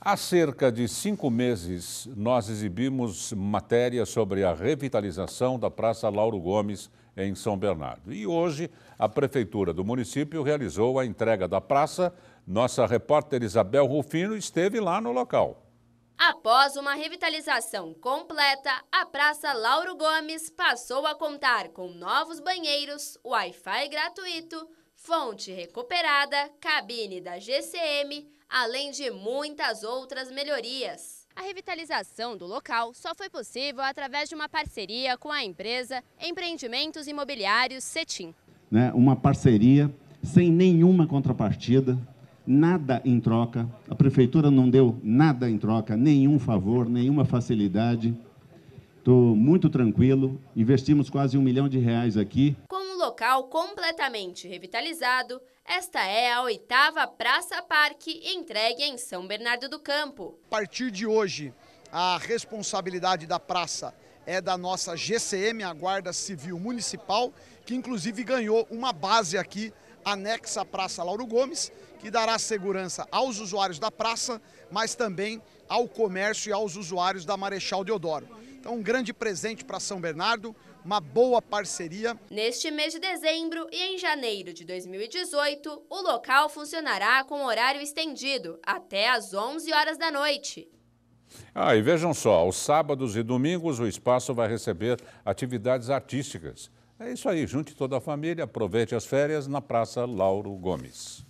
Há cerca de cinco meses, nós exibimos matéria sobre a revitalização da Praça Lauro Gomes, em São Bernardo. E hoje, a Prefeitura do município realizou a entrega da praça. Nossa repórter Isabel Rufino esteve lá no local. Após uma revitalização completa, a Praça Lauro Gomes passou a contar com novos banheiros, Wi-Fi gratuito, fonte recuperada, cabine da GCM, além de muitas outras melhorias. A revitalização do local só foi possível através de uma parceria com a empresa Empreendimentos Imobiliários Cetim. Né, uma parceria sem nenhuma contrapartida, nada em troca. A prefeitura não deu nada em troca, nenhum favor, nenhuma facilidade. Estou muito tranquilo. Investimos quase um milhão de reais aqui. Com local completamente revitalizado, esta é a oitava Praça Parque entregue em São Bernardo do Campo. A partir de hoje, a responsabilidade da praça é da nossa GCM, a Guarda Civil Municipal, que inclusive ganhou uma base aqui anexa à Praça Lauro Gomes, que dará segurança aos usuários da praça, mas também ao comércio e aos usuários da Marechal Deodoro. Então, um grande presente para São Bernardo, uma boa parceria. Neste mês de dezembro e em janeiro de 2018, o local funcionará com horário estendido até às 11 horas da noite. Ah, e vejam só, aos sábados e domingos o espaço vai receber atividades artísticas. É isso aí, junte toda a família, aproveite as férias na Praça Lauro Gomes.